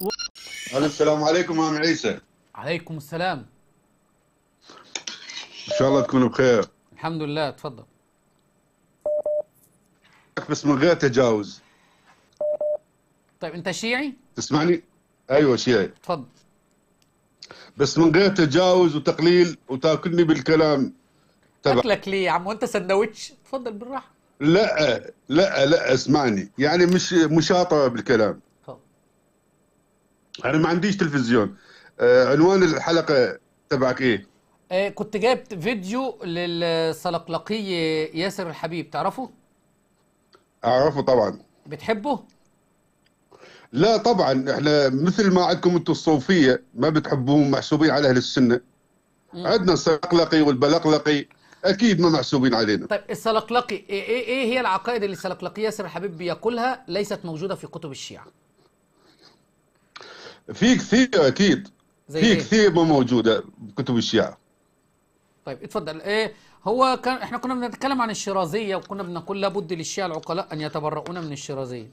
و... السلام عليكم ام عيسى عليكم السلام ان شاء الله تكونوا بخير الحمد لله تفضل بس من غير تجاوز طيب انت شيعي تسمعني ايوه شيعي تفضل بس من غير تجاوز وتقليل وتاكلني بالكلام تبع اكلك ليه يا عم وانت سندوتش تفضل بالراحه لا لا لا اسمعني يعني مش مشاطره بالكلام انا ما عنديش تلفزيون آه عنوان الحلقه تبعك ايه آه كنت جايب فيديو للسلقلقي ياسر الحبيب تعرفه اعرفه طبعا بتحبه لا طبعا احنا مثل ما عندكم انتم الصوفيه ما بتحبوهم محسوبين على اهل السنه عندنا السلقلقي والبلقلقي اكيد ما محسوبين علينا طيب السلقلقي إيه،, ايه ايه هي العقائد اللي السلقلقي ياسر الحبيب بيقولها ليست موجوده في كتب الشيعه في كثير اكيد زي في إيه؟ كثير ما موجوده بكتب الشيعه طيب اتفضل ايه هو كان احنا كنا بنتكلم عن الشيرازيه وكنا بنقول لابد للشيعه العقلاء ان يتبرؤون من الشيرازيه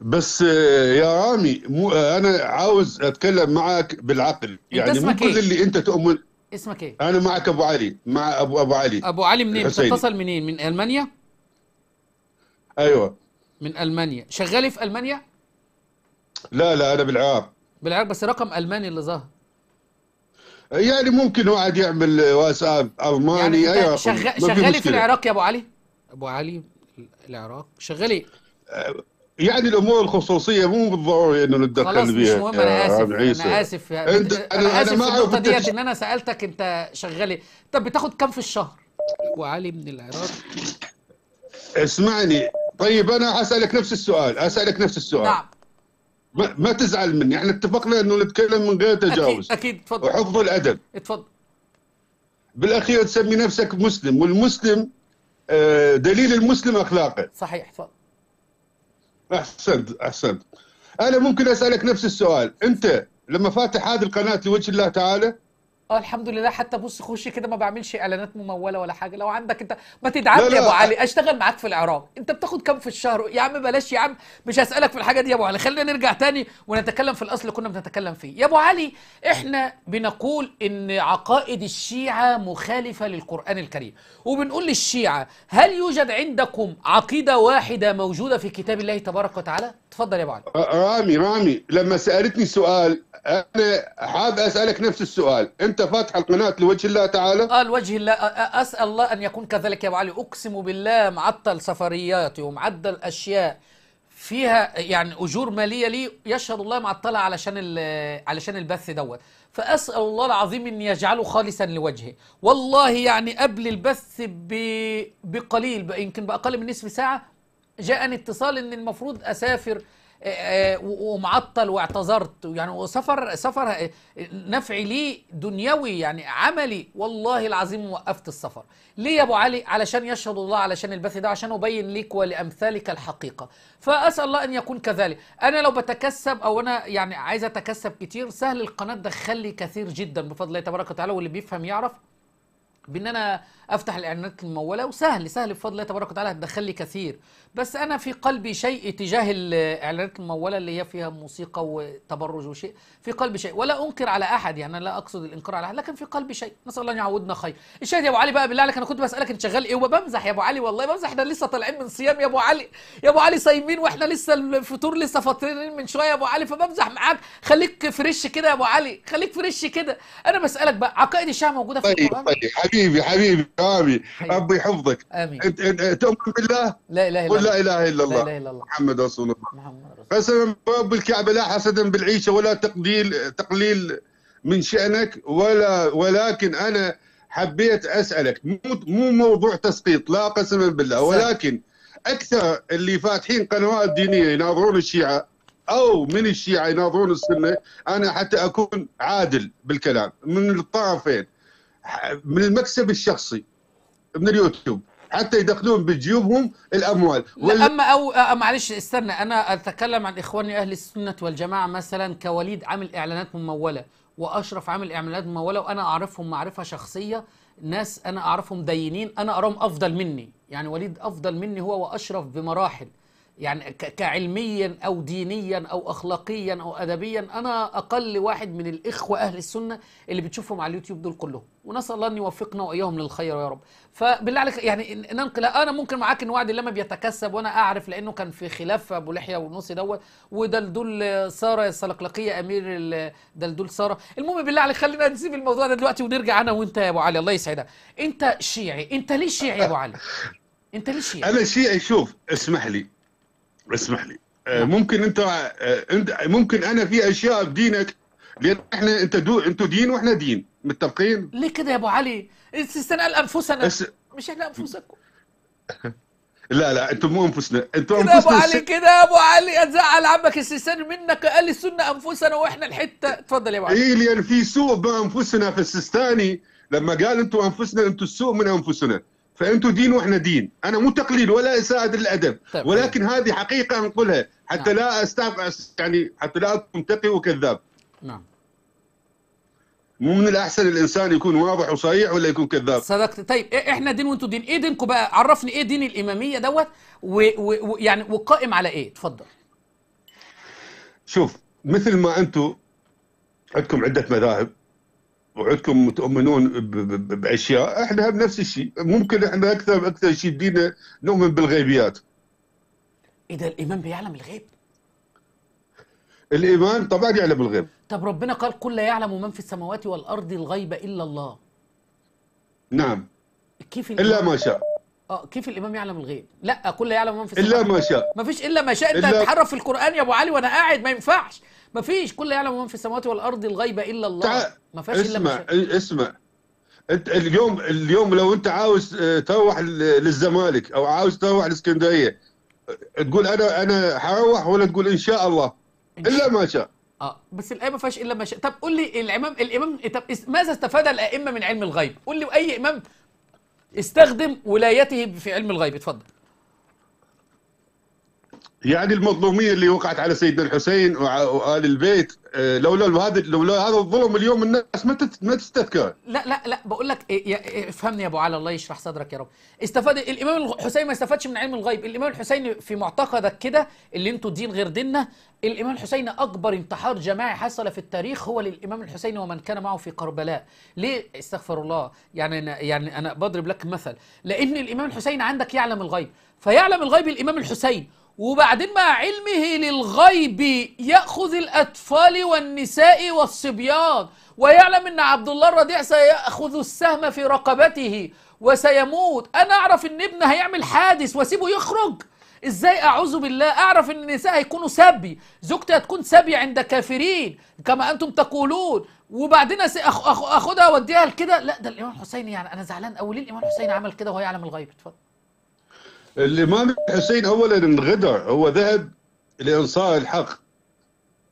بس آه، يا رامي مو آه، انا عاوز اتكلم معك بالعقل يعني مو كل إيه؟ اللي انت تؤمن اسمك ايه؟ انا معك ابو علي مع ابو ابو علي ابو علي منين؟ بتتصل منين؟ من المانيا؟ ايوه من المانيا، شغال في المانيا؟ لا لا انا بالعراق بالعراق بس رقم الماني اللي ظهر يعني ممكن واحد يعمل واتساب الماني يعني اي أيوة، رقم شغ... شغالي في العراق يا ابو علي ابو علي العراق شغالي آه، يعني الامور الخصوصيه مو بالضروري انه نتدخل فيها خلاص مش مهم انا اسف عيسى. انا اسف يا انت انا, أنا اسف أنا ما النقطه ديت ان انا سالتك انت شغالي طب بتاخد كم في الشهر؟ ابو علي من العراق اسمعني طيب انا اسالك نفس السؤال اسالك نفس السؤال نعم ما, ما تزعل مني احنا اتفقنا انه نتكلم من غير تجاوز اكيد اكيد تفضل وحفظ الادب اتفضل بالاخير تسمي نفسك مسلم والمسلم آه، دليل المسلم اخلاقه صحيح تفضل احسنت احسنت انا ممكن اسالك نفس السؤال انت لما فاتح هذه القناه لوجه الله تعالى اه الحمد لله حتى بص خش كده ما بعملش اعلانات مموله ولا حاجه لو عندك انت ما تدعم يا ابو علي اشتغل معاك في العراق انت بتاخد كام في الشهر يا عم بلاش يا عم مش هسالك في الحاجه دي يا ابو علي خلينا نرجع تاني ونتكلم في الاصل اللي كنا بنتكلم فيه يا ابو علي احنا بنقول ان عقائد الشيعه مخالفه للقران الكريم وبنقول للشيعه هل يوجد عندكم عقيده واحده موجوده في كتاب الله تبارك وتعالى اتفضل يا ابو علي رامي رامي لما سالتني سؤال انا حاب اسالك نفس السؤال انت فاتح القناه لوجه الله تعالى اه لوجه الله اسال الله ان يكون كذلك يا ابو علي اقسم بالله معطل سفرياتي ومعدل اشياء فيها يعني اجور ماليه لي يشهد الله معطلها علشان علشان البث دوت فاسال الله العظيم ان يجعله خالصا لوجهه والله يعني قبل البث بقليل يمكن باقل من نصف ساعه جاءني اتصال ان المفروض اسافر آه، آه، ومعطل واعتذرت يعني سفر سفر آه، نفعي ليه دنيوي يعني عملي والله العظيم وقفت السفر ليه يا ابو علي علشان يشهد الله علشان البث ده عشان ابين ليك ولامثالك الحقيقه فاسال الله ان يكون كذلك انا لو بتكسب او انا يعني عايز اتكسب كتير سهل القناه دخل لي كثير جدا بفضل الله تبارك وتعالى واللي بيفهم يعرف بان انا افتح الاعلانات المموله وسهل سهل بفضل الله تبارك وتعالى هتدخل لي كثير بس انا في قلبي شيء تجاه الاعلانات المموله اللي هي فيها موسيقى وتبرج وشيء في قلبي شيء ولا انكر على احد يعني انا لا اقصد الانكار على احد لكن في قلبي شيء نسال الله ان يعوضنا خير الشاهد يا ابو علي بقى بالله عليك انا كنت بسالك انت شغال ايه وبمزح يا ابو علي والله بمزح احنا لسه طالعين من صيام يا ابو علي يا ابو علي صايمين واحنا لسه الفطور لسه فاطرين من شويه يا ابو علي فبمزح معاك خليك فريش كده يا ابو علي خليك فريش كده انا بسالك بقى عقائد الشيعه موجوده في طيب، القران طيب. حبيبي حبيبي عامي ربي يحفظك امين تؤمن بالله لا اله الا الله لا اله الا الله, لا إله إلا الله. محمد رسول الله محمد رسول الله قسما برب الكعبه لا حسدا بالعيشه ولا تقليل تقليل من شانك ولا ولكن انا حبيت اسالك مو مو موضوع تسقيط لا قسما بالله ولكن اكثر اللي فاتحين قنوات دينيه يناظرون الشيعه او من الشيعه يناظرون السنه انا حتى اكون عادل بالكلام من الطرفين من المكسب الشخصي من اليوتيوب حتى يدخلون بجيوبهم الاموال وال... اما او معلش استنى انا اتكلم عن اخواني اهل السنه والجماعه مثلا كوليد عامل اعلانات مموله واشرف عامل اعلانات مموله وانا اعرفهم معرفه شخصيه ناس انا اعرفهم دينين انا اراهم افضل مني يعني وليد افضل مني هو واشرف بمراحل يعني كعلميا او دينيا او اخلاقيا او ادبيا انا اقل واحد من الاخوه اهل السنه اللي بتشوفهم على اليوتيوب دول كلهم ونسال الله ان يوفقنا واياهم للخير يا رب فبالله عليك يعني ننقل انا ممكن معاك ان وعد الله ما بيتكسب وانا اعرف لانه كان في خلاف ابو لحيه والنص دوت ودلدول ساره السلقلقيه امير دلدول ساره المهم بالله عليك خلينا نسيب الموضوع ده دلوقتي ونرجع انا وانت يا ابو علي الله يسعدك انت شيعي انت ليه شيعي يا ابو علي انت ليه شيعي انا شيعي شوف اسمح لي اسمح لي نعم. آه، ممكن انت آه، انت ممكن انا في اشياء بدينك لان احنا انت دو انتوا دين واحنا دين متفقين ليه كده يا ابو علي إيه، قال انفسنا أس... مش احنا انفسكم لا لا انتوا مو انفسنا انتوا انفسنا ابو علي كده يا ابو علي اتزعل عمك السيستاني منك قال السنه انفسنا واحنا الحته اتفضل يا ابو علي ايه لان في سوء بانفسنا في السيستاني لما قال انتوا انفسنا انتوا السوء من انفسنا فانتم دين واحنا دين انا مو تقليل ولا اساءه للادب طيب. ولكن هذه حقيقه انقلها حتى نعم. لا استعب يعني حتى لا اكون تقي وكذاب نعم مو من الاحسن الانسان يكون واضح وصريح ولا يكون كذاب صدقت طيب إيه- احنا دين وانتوا دين ايه دينكم بقى عرفني ايه دين الاماميه دوت ويعني وقائم على ايه اتفضل شوف مثل ما انتم عندكم عده مذاهب وعندكم تؤمنون باشياء احنا بنفس الشيء ممكن احنا اكثر اكثر شيء دينا نؤمن بالغيبيات اذا الايمان بيعلم الغيب الايمان طبعا يعلم الغيب طب ربنا قال قل لا يعلم من في السماوات والارض الغيب الا الله نعم كيف الا ما شاء اه كيف الامام يعلم الغيب لا قل لا يعلم من في السماوات الا ما شاء ما فيش الا ما شاء انت هتتحرف في القران يا ابو علي وانا قاعد ما ينفعش مفيش كل يعلم من في السماوات والارض الغيب الا الله ما فيهاش الا اسمع إيه، اسمع انت اليوم اليوم لو انت عاوز آه، تروح للزمالك او عاوز تروح الاسكندريه تقول انا انا حروح ولا تقول ان شاء الله إن الا ما شاء اه بس الايه ما فيهاش الا ما شاء طب قول لي الامام الامام طب ماذا استفاد الائمه من علم الغيب قول لي اي امام استخدم ولايته في علم الغيب اتفضل يعني المظلوميه اللي وقعت على سيدنا الحسين وال البيت آه، لولا هذا لولا هذا الظلم اليوم الناس ما ما تستذكر لا لا لا بقول لك إيه، إيه، افهمني يا ابو علي الله يشرح صدرك يا رب استفاد الامام الحسين ما استفادش من علم الغيب الامام الحسين في معتقدك كده اللي انتوا دين غير ديننا الامام الحسين اكبر انتحار جماعي حصل في التاريخ هو للامام الحسين ومن كان معه في كربلاء ليه استغفر الله يعني أنا يعني انا بضرب لك مثل لان الامام الحسين عندك يعلم الغيب فيعلم الغيب الامام الحسين وبعدين مع علمه للغيب يأخذ الأطفال والنساء والصبيان ويعلم أن عبد الله الرضيع سيأخذ السهم في رقبته وسيموت أنا أعرف أن ابن هيعمل حادث وأسيبه يخرج ازاي اعوذ بالله اعرف ان النساء هيكونوا سبي زوجتي هتكون سبي عند كافرين كما انتم تقولون وبعدين اخدها اوديها لكده لا ده الامام حسين يعني انا زعلان قوي ليه الامام حسين عمل كده وهو يعلم الغيب اتفضل الامام الحسين اولا انغدر هو ذهب لانصار الحق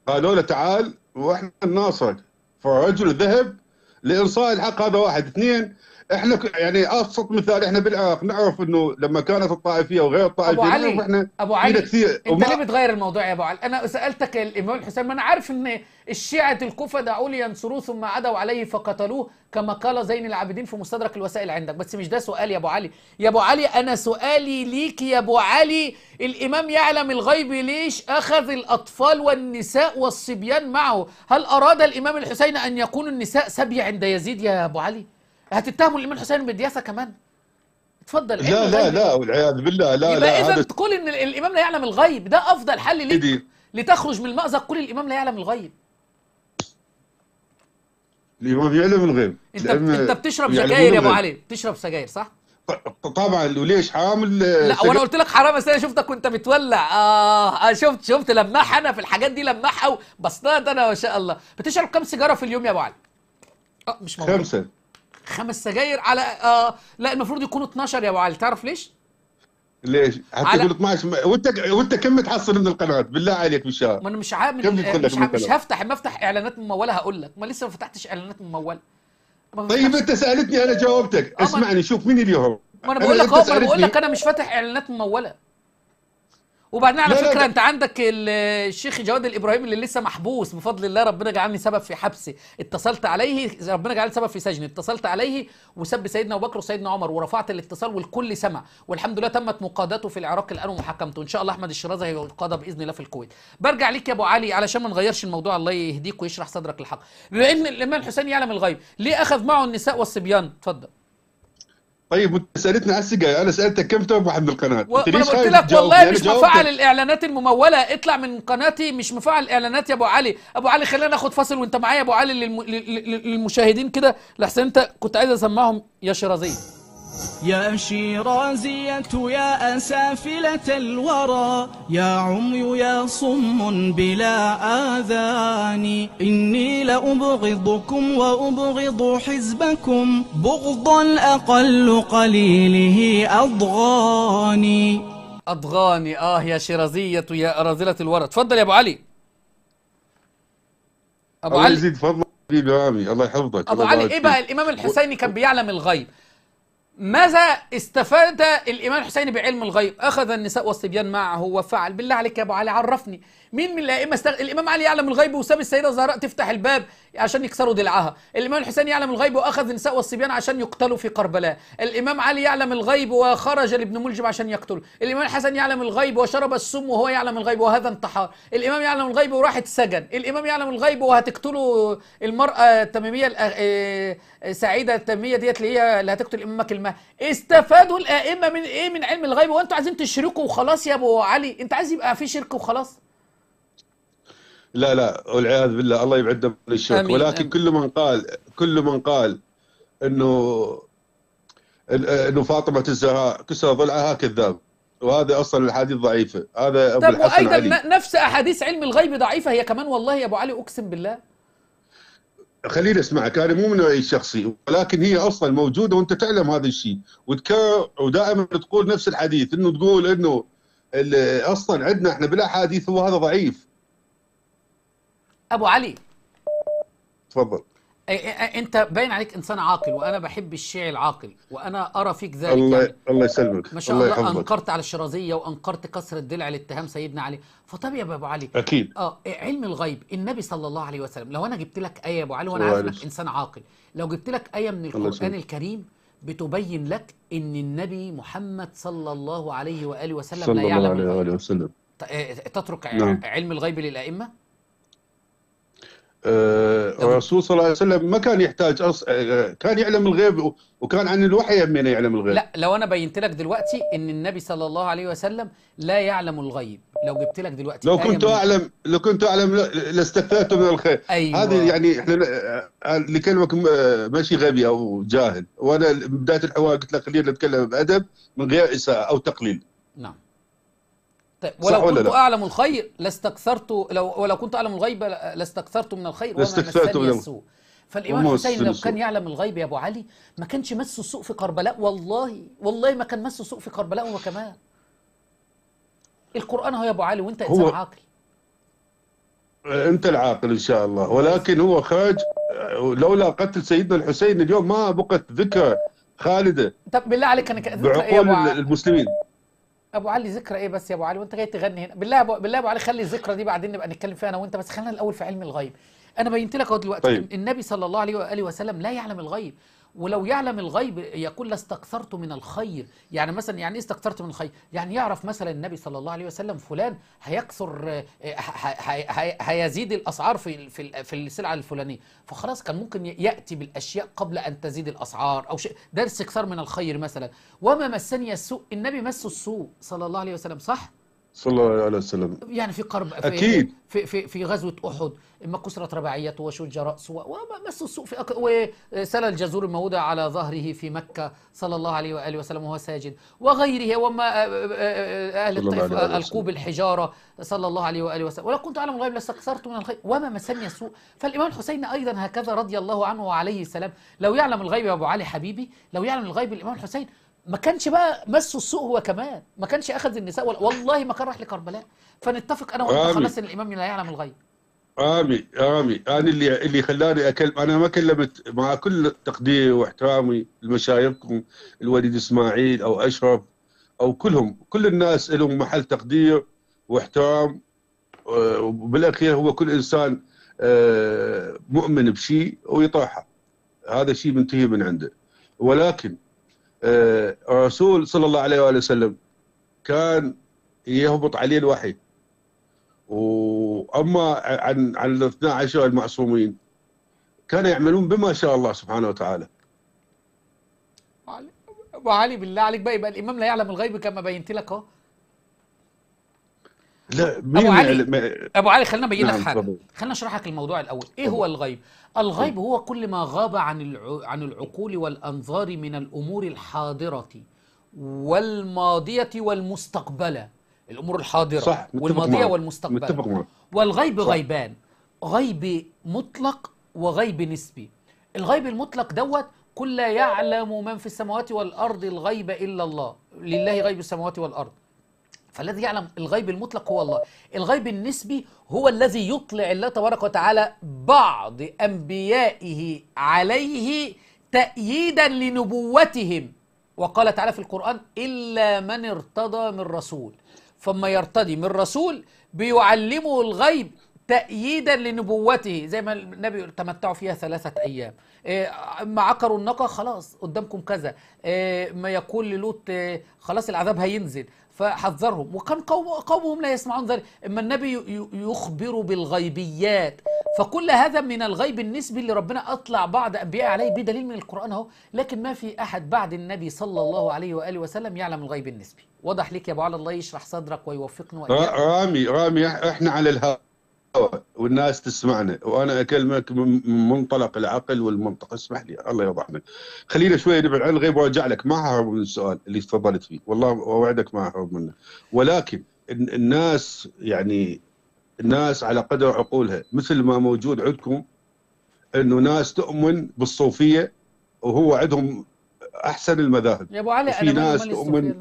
قالوا له تعال واحنا نناصرك فالرجل ذهب لانصار الحق هذا واحد اثنين احنا يعني ابسط مثال احنا بالعراق نعرف انه لما كانت الطائفيه وغير الطائفيه ابو علي احنا ابو علي كثير انت ليه بتغير الموضوع يا ابو علي؟ انا سالتك الامام الحسين ما انا عارف ان الشيعه الكوفه دعوا لي ينصروه ثم عدوا عليه فقتلوه كما قال زين العابدين في مستدرك الوسائل عندك بس مش ده سؤالي يا ابو علي يا ابو علي انا سؤالي ليك يا ابو علي الامام يعلم الغيب ليش اخذ الاطفال والنساء والصبيان معه هل اراد الامام الحسين ان يكون النساء سبي عند يزيد يا ابو علي هتتهموا الامام الحسين بالدياسه كمان اتفضل لا لا لا والعياذ بالله لا لا اذا تقول ان الامام لا يعلم الغيب ده افضل حل ليك لتخرج من المأزق قول الامام لا يعلم الغيب الامام يعلم الغيب انت انت بتشرب سجاير يا ابو علي بتشرب سجاير صح؟ طبعا وليش حرام آه، لا وانا قلت لك حرام بس انا شفتك وانت بتولع آه،, اه شفت شفت لماح انا في الحاجات دي لماح قوي بسطات انا ما شاء الله بتشرب كم سيجاره في اليوم يا ابو علي؟ اه مش موجود خمسه خمس سجاير على آه لا المفروض يكونوا 12 يا ابو علي تعرف ليش؟ ليش؟ حتى على... 12 وانت وانت كم تحصل من القنوات بالله عليك مش ما انا مش عامل كم مش, مش, مش هفتح افتح اعلانات مموله هقول لك ما لسه ما فتحتش اعلانات مموله طيب انت سالتني انا جاوبتك آه، اسمعني شوف مين اليوم ما انا بقول لك اهو انا بقول لك انا مش فاتح اعلانات مموله وبعدين على فكره انت عندك الشيخ جواد الابراهيمي اللي لسه محبوس بفضل الله ربنا جعلني سبب في حبسه اتصلت عليه ربنا جعلني سبب في سجني، اتصلت عليه وسب سيدنا ابو بكر وسيدنا عمر ورفعت الاتصال والكل سمع والحمد لله تمت مقاداته في العراق الان ومحاكمته ان شاء الله احمد الشرازي هيقاضى باذن الله في الكويت برجع ليك يا ابو علي علشان ما نغيرش الموضوع الله يهديك ويشرح صدرك الحق لان الامام الحسين يعلم الغيب ليه اخذ معه النساء والصبيان اتفضل طيب انت سالتني على السجاير انا سالتك كم تربح من القناه و... ما قلت لك والله يعني مش مفعل الاعلانات المموله اطلع من قناتي مش مفعل الاعلانات يا ابو علي ابو علي خلينا ناخد فاصل وانت معايا ابو علي للم... للمشاهدين كده لحسن انت كنت عايز اسمعهم يا شرازيه يا شيرازية يا أسافلة الورى يا عمي يا صم بلا آذان إني لأبغضكم وأبغض حزبكم بغضا أقل قليله أضغاني أضغاني آه يا شيرازية يا أرازلة الورى تفضل يا أبو علي أبو علي يزيد فضلك حبيبي عمي الله يحفظك أبو علي إيه بقى الإمام الحسيني كان بيعلم الغيب ماذا استفاد الإمام الحسين بعلم الغيب أخذ النساء والصبيان معه وفعل بالله عليك يا أبو علي عرفني مين من الائمه استغ... الامام علي يعلم الغيب وساب السيده زهراء تفتح الباب عشان يكسروا ضلعها الامام الحسين يعلم الغيب واخذ النساء والصبيان عشان يقتلوا في كربلاء الامام علي يعلم الغيب وخرج لابن ملجم عشان يقتله الامام الحسن يعلم الغيب وشرب السم وهو يعلم الغيب وهذا انتحار الامام يعلم الغيب وراح اتسجن الامام يعلم الغيب وهتقتلوا المراه التميميه آه، آه، سعيده التميميه ديت اللي هي اللي هتقتل امامك الماء استفادوا الائمه من ايه من علم الغيب وانتوا عايزين تشركوا وخلاص يا ابو علي انت عايز يبقى في شرك وخلاص لا لا والعياذ بالله الله يبعدنا من الشرك أمين ولكن أمين. كل من قال كل من قال انه انه فاطمه الزهراء كسر ضلعها كذاب وهذا اصلا الاحاديث ضعيفه هذا ابو طب الحسن وايضا علي. نفس احاديث علم الغيب ضعيفه هي كمان والله يا ابو علي اقسم بالله خليني اسمعك انا مو من رايي الشخصي ولكن هي اصلا موجوده وانت تعلم هذا الشيء ودائما تقول نفس الحديث انه تقول انه اصلا عندنا احنا بلا حديث هو هذا ضعيف ابو علي اتفضل انت باين عليك انسان عاقل وانا بحب الشيعي العاقل وانا ارى فيك ذلك الله يعني الله يسلمك ما شاء الله, الله انكرت على الشرازيه وانكرت كسر الدلع لاتهام سيدنا علي فطب يا ابو علي اكيد اه علم الغيب النبي صلى الله عليه وسلم لو انا جبت لك ايه يا ابو علي وانا عارف انك انسان عاقل لو جبت لك ايه من القران الكريم بتبين لك ان النبي محمد صلى الله عليه واله وسلم صلى لا يعلم الله عليه واله وسلم آه، تترك نعم. علم الغيب للائمه آه، نعم. الرسول صلى الله عليه وسلم ما كان يحتاج أص... آه، كان يعلم الغيب وكان عن الوحي من يعلم الغيب لا لو انا بينت لك دلوقتي ان النبي صلى الله عليه وسلم لا يعلم الغيب لو جبت لك دلوقتي لو كنت اعلم لو كنت اعلم لاستفدت من الخير أيوة. هذه يعني احنا اللي آه، كلمك ماشي غبي او جاهل وانا بدايه الحوار قلت لك خلينا نتكلم بادب من غير اساءه او تقليل نعم طيب ولو كنت ولا لا؟ اعلم الخير لاستكثرت لو ولو كنت اعلم الغيب لاستكثرت من الخير وما مسني السوء فالامام حسين لو كان يعلم الغيب يا ابو علي ما كانش مسه السوء في كربلاء والله والله ما كان مسه السوء في كربلاء هو كمان القران اهو يا ابو علي وانت انسان عاقل آه، انت العاقل ان شاء الله ولكن هو خرج آه، لولا قتل سيدنا الحسين اليوم ما بقت ذكرى خالده طب بالله عليك انا بعقول المسلمين ابو علي ذكرى ايه بس يا ابو علي وانت جاي تغني هنا بالله أبو... بالله ابو علي خلي الذكرى دي بعدين نبقى نتكلم فيها انا وانت بس خلينا الاول في علم الغيب انا بينت لك اهو دلوقتي طيب. النبي صلى الله عليه واله وسلم لا يعلم الغيب ولو يعلم الغيب يقول لاستكثرت من الخير يعني مثلا يعني ايه استكثرت من الخير يعني يعرف مثلا النبي صلى الله عليه وسلم فلان هيكثر آه، هيزيد الاسعار في في السلعه الفلانيه فخلاص كان ممكن ياتي بالاشياء قبل ان تزيد الاسعار او شيء ده استكثار من الخير مثلا وما مسني السوء النبي مسه السوء صلى الله عليه وسلم صح صلى الله عليه وسلم يعني في قرب أكيد في في في غزوة أحد ما كسرت رباعيته وشج رأسه ومس السوء في أك... وسلى الجزور الموضع على ظهره في مكة صلى الله عليه وآله وسلم وهو ساجد وغيره وما أهل آه، آه، آه، الطيف ألقوا بالحجارة صلى الله عليه وآله وسلم ولو كنت أعلم الغيب لاستكثرت من الخير وما مسني السوء فالإمام الحسين أيضا هكذا رضي الله عنه وعليه السلام لو يعلم الغيب يا أبو علي حبيبي لو يعلم الغيب الإمام الحسين ما كانش بقى مسه السوق هو كمان ما كانش اخذ النساء والله ما كان راح لكربلاء فنتفق انا وانت خلاص ان الامام لا يعلم الغيب امي امي انا اللي اللي خلاني اكلم انا ما كلمت مع كل تقديري واحترامي لمشايخكم الوليد اسماعيل او اشرف او كلهم كل الناس لهم محل تقدير واحترام آه، وبالاخير هو كل انسان آه، مؤمن بشيء ويطرحه هذا شيء منتهي من عنده ولكن آه، الرسول صلى الله عليه وآله وسلم كان يهبط عليه الوحي وأما عن عن ال 12 المعصومين كانوا يعملون بما شاء الله سبحانه وتعالى ابو علي بالله عليك بقى يبقى الامام لا يعلم الغيب كما بينت لك اهو لا مين ابو علي يعني، ما... ابو علي خلينا ابين لك نعم حاجه خلينا اشرح لك الموضوع الاول ايه هو الغيب الغيب هو كل ما غاب عن عن العقول والانظار من الامور الحاضره والماضيه والمستقبله الامور الحاضره صح. والماضيه معك. والمستقبله متفق معك. والغيب صح. غيبان غيب مطلق وغيب نسبي الغيب المطلق دوت كل يعلم من في السماوات والارض الغيب الا الله لله غيب السماوات والارض فالذي يعلم الغيب المطلق هو الله الغيب النسبي هو الذي يطلع الله تبارك وتعالى بعض أنبيائه عليه تأييدا لنبوتهم وقال تعالى في القرآن إلا من ارتضى من رسول فما يرتضي من رسول بيعلمه الغيب تأييدا لنبوته زي ما النبي تمتعوا فيها ثلاثة أيام إيه، ما عقروا الناقة خلاص قدامكم كذا إيه، ما يقول للوط إيه، خلاص العذاب هينزل فحذرهم وكان قوم قومهم لا يسمعون ذلك اما النبي يخبر بالغيبيات فكل هذا من الغيب النسبي اللي ربنا اطلع بعض انبياء عليه بدليل من القران اهو لكن ما في احد بعد النبي صلى الله عليه واله وسلم يعلم الغيب النسبي وضح ليك يا ابو علي الله يشرح صدرك ويوفقنا رامي رامي احنا على الهواء والناس تسمعنا وانا اكلمك من منطلق العقل والمنطق اسمح لي الله يرضى خلينا شويه نبعد عن الغيب وارجع لك ما ههرب من السؤال اللي تفضلت فيه والله اوعدك ما ههرب منه ولكن الناس يعني الناس على قدر عقولها مثل ما موجود عندكم انه ناس تؤمن بالصوفيه وهو عندهم احسن المذاهب يا ابو علي في انا ناس تؤمن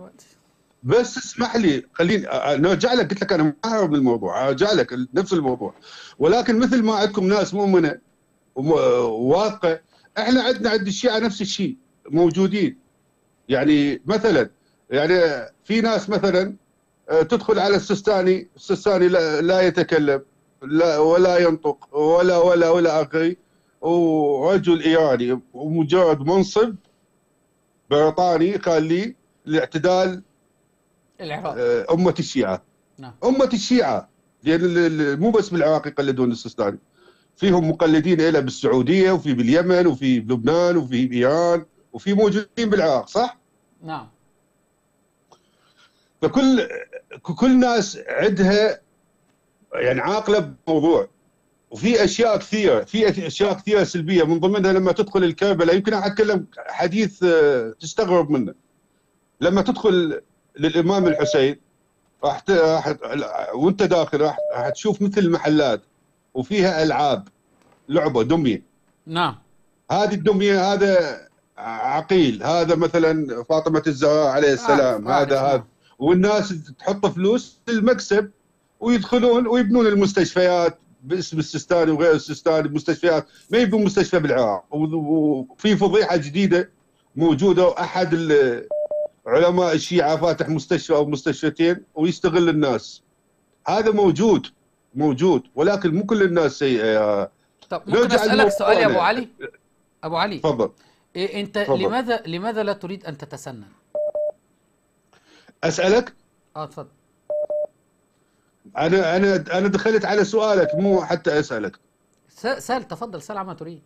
بس اسمح لي خليني نرجع لك قلت لك انا ما اهرب من الموضوع ارجع لك نفس الموضوع ولكن مثل ما عندكم ناس مؤمنه وواثقه احنا عندنا عند الشيعه نفس الشيء موجودين يعني مثلا يعني في ناس مثلا تدخل على السستاني السستاني لا, لا يتكلم لا ولا ينطق ولا ولا ولا اخره ورجل ايراني ومجرد منصب بريطاني لي الاعتدال العراق آه، أمة الشيعة نعم. أمة الشيعة لأن مو بس بالعراق يقلدون السيستاني فيهم مقلدين له بالسعودية وفي باليمن وفي بلبنان وفي بإيران وفي موجودين بالعراق صح؟ نعم فكل كل ناس عندها يعني عاقله بموضوع وفي اشياء كثيره في اشياء كثيره سلبيه من ضمنها لما تدخل الكربلاء يمكن اتكلم حديث آه، تستغرب منه لما تدخل للامام الحسين راح وانت داخل راح تشوف مثل المحلات وفيها العاب لعبه دميه نعم هذه الدميه هذا عقيل هذا مثلا فاطمه الزهراء عليه آه، السلام آه. هذا آه. هذا والناس تحط فلوس للمكسب ويدخلون ويبنون المستشفيات باسم السستاني وغير السستاني مستشفيات ما يبون مستشفى بالعراق وفي فضيحه جديده موجوده واحد علماء الشيعة فاتح مستشفى أو مستشفتين ويستغل الناس هذا موجود موجود ولكن مو كل الناس سيئة آه، طب ممكن أسألك سؤال يا أبو علي أبو علي تفضل إيه أنت فضل. لماذا لماذا لا تريد أن تتسنن؟ أسألك؟ أه تفضل أنا أنا أنا دخلت على سؤالك مو حتى أسألك سأل تفضل سأل عما تريد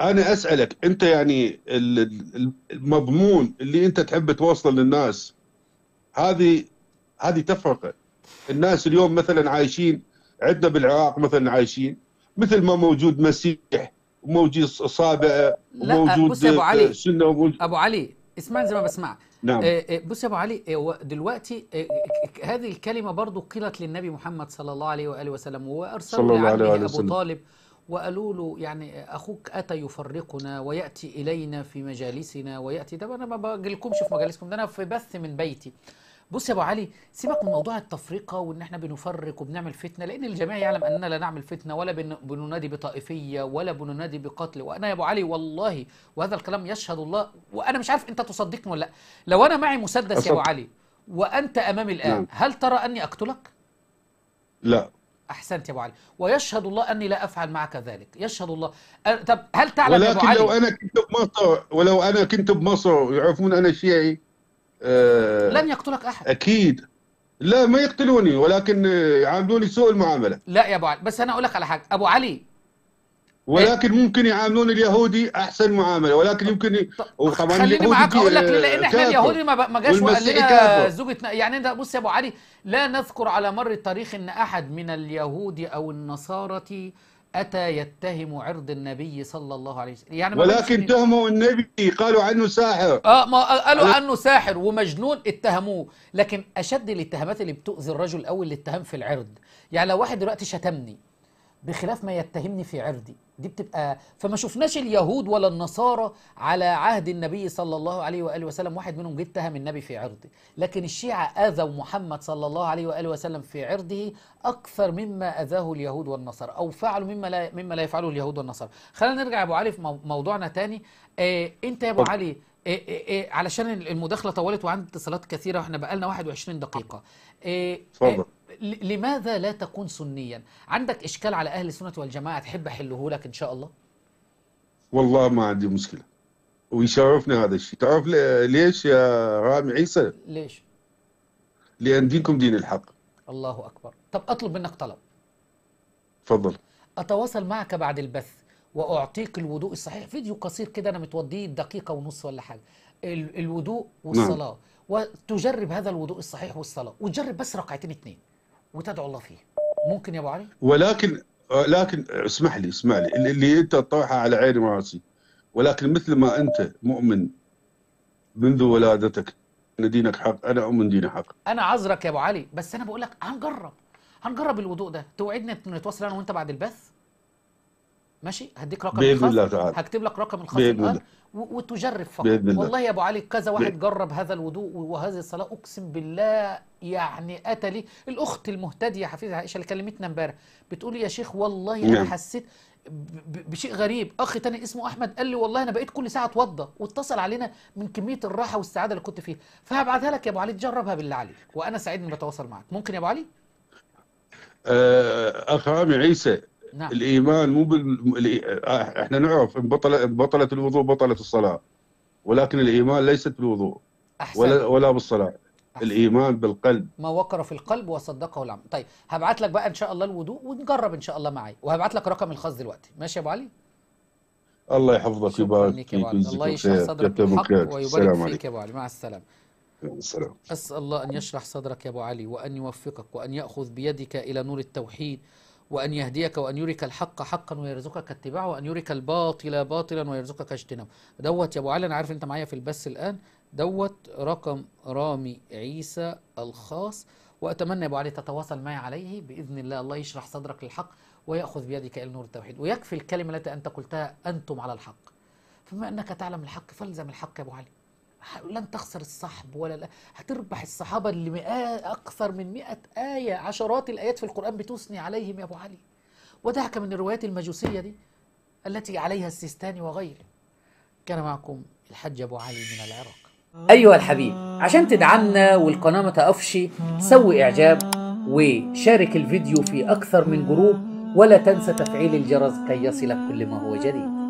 انا اسالك انت يعني المضمون اللي انت تحب توصله للناس هذه هذه تفرقه الناس اليوم مثلا عايشين عندنا بالعراق مثلا عايشين مثل ما موجود مسيح وموجود صابئه وموجود بص يا ابو علي سنه وموجود ابو علي اسمعني زي ما بسمع نعم آه، آه، بص يا ابو علي آه، دلوقتي هذه الكلمه برضو قيلت للنبي محمد صلى الله عليه واله وسلم الله عليه ابو طالب وسلم. وقالوا له يعني اخوك اتى يفرقنا وياتي الينا في مجالسنا وياتي ده انا ما بجيلكمش في مجالسكم ده انا في بث من بيتي بص يا ابو علي سيبك من موضوع التفرقه وان احنا بنفرق وبنعمل فتنه لان الجميع يعلم اننا لا نعمل فتنه ولا بننادي بطائفيه ولا بننادي بقتل وانا يا ابو علي والله وهذا الكلام يشهد الله وانا مش عارف انت تصدقني ولا لا لو انا معي مسدس يا ابو علي وانت امامي الان نعم. هل ترى اني اقتلك؟ لا احسنت يا ابو علي ويشهد الله اني لا افعل معك ذلك يشهد الله أه، طب هل تعلم ولكن يا ابو علي لو انا كنت بمصر ولو انا كنت بمصر يعرفون انا شيعي آه لن يقتلك احد اكيد لا ما يقتلوني ولكن يعاملوني سوء المعامله لا يا ابو علي بس انا اقول لك على حاجه ابو علي ولكن ممكن يعاملون اليهودي احسن معامله ولكن يمكن وطبعا خليني معاك اقول لك ليه لان احنا آه، اليهودي ما جاش وقال لنا زوجة يعني انت بص يا ابو علي لا نذكر على مر التاريخ ان احد من اليهود او النصارى اتى يتهم عرض النبي صلى الله عليه وسلم يعني ولكن تهموا النبي قالوا عنه ساحر اه ما قالوا عنه ساحر ومجنون اتهموه لكن اشد الاتهامات اللي بتؤذي الرجل او الاتهام في العرض يعني لو واحد دلوقتي شتمني بخلاف ما يتهمني في عرضي دي بتبقى فما شفناش اليهود ولا النصارى على عهد النبي صلى الله عليه واله وسلم واحد منهم جه اتهم النبي في عرضه لكن الشيعه اذوا محمد صلى الله عليه واله وسلم في عرضه اكثر مما اذاه اليهود والنصارى او فعلوا مما لا مما لا يفعله اليهود والنصارى خلينا نرجع يا ابو علي في موضوعنا تاني إيه انت يا ابو علي إيه إيه إيه علشان المداخله طولت وعندي اتصالات كثيره واحنا بقالنا 21 دقيقه آه، آه، اتفضل لماذا لا تكون سنيا عندك إشكال على أهل السنة والجماعة تحب أحله لك إن شاء الله والله ما عندي مشكلة ويشرفني هذا الشيء تعرف ليش يا رامي عيسى ليش لأن دينكم دين الحق الله أكبر طب أطلب منك طلب تفضل أتواصل معك بعد البث وأعطيك الوضوء الصحيح فيديو قصير كده أنا متوضيه دقيقة ونص ولا حاجة الوضوء نعم. والصلاة نعم. وتجرب هذا الوضوء الصحيح والصلاة وتجرب بس ركعتين اثنين وتدعو الله فيه ممكن يا ابو علي ولكن لكن اسمح لي اسمح لي اللي انت تطرحه على عيني وراسي ولكن مثل ما انت مؤمن منذ ولادتك ان دينك حق انا اؤمن ديني حق انا عذرك يا ابو علي بس انا بقول لك هنجرب هنجرب الوضوء ده توعدنا نتواصل انا وانت بعد البث ماشي هديك رقم باذن الله تعالى هكتب لك رقم الخاص الان وتجرب فقط بإذن الله. والله يا ابو علي كذا واحد بإذن. جرب هذا الوضوء وهذه الصلاه اقسم بالله يعني اتى لي الاخت المهتديه حفيظه عائشه اللي كلمتنا امبارح بتقول يا شيخ والله نعم. انا حسيت بشيء غريب اخ تاني اسمه احمد قال لي والله انا بقيت كل ساعه اتوضى واتصل علينا من كميه الراحه والسعاده اللي كنت فيها فهبعتها لك يا ابو علي تجربها بالله عليك وانا سعيد اني بتواصل معك ممكن يا ابو علي آه اخ عامر عيسى نعم. الايمان مو بال... آه، احنا نعرف ان بطله بطلت الوضوء بطلت الصلاه ولكن الايمان ليست بالوضوء ولا ولا بالصلاه أحسن. الايمان بالقلب ما وقر في القلب وصدقه العمل طيب هبعت لك بقى ان شاء الله الوضوء ونجرب ان شاء الله معايا وهبعت لك رقم الخاص دلوقتي ماشي يا ابو علي الله يحفظك ويبارك فيك الله يشرح صدرك بالحق ويبارك فيك يا ابو علي مع السلامه السلام أسأل الله أن يشرح صدرك يا أبو علي وأن يوفقك وأن يأخذ بيدك إلى نور التوحيد وأن يهديك وأن يريك الحق حقا ويرزقك اتباعه وأن يريك الباطل باطلا ويرزقك اجتنابه دوت يا أبو علي أنا عارف أنت معايا في البث الآن دوت رقم رامي عيسى الخاص وأتمنى يا أبو علي تتواصل معي عليه بإذن الله الله يشرح صدرك للحق ويأخذ بيدك إلى نور التوحيد ويكفي الكلمة التي أنت قلتها أنتم على الحق فبما أنك تعلم الحق فالزم الحق يا أبو علي لن تخسر الصحب ولا لا هتربح الصحابة اللي مئات أكثر من مئة آية عشرات الآيات في القرآن بتثني عليهم يا أبو علي ودعك من الروايات المجوسية دي التي عليها السيستاني وغيره كان معكم الحج أبو علي من العراق أيها الحبيب عشان تدعمنا والقناة ما تقفش سوي إعجاب وشارك الفيديو في أكثر من جروب ولا تنسى تفعيل الجرس كي يصلك كل ما هو جديد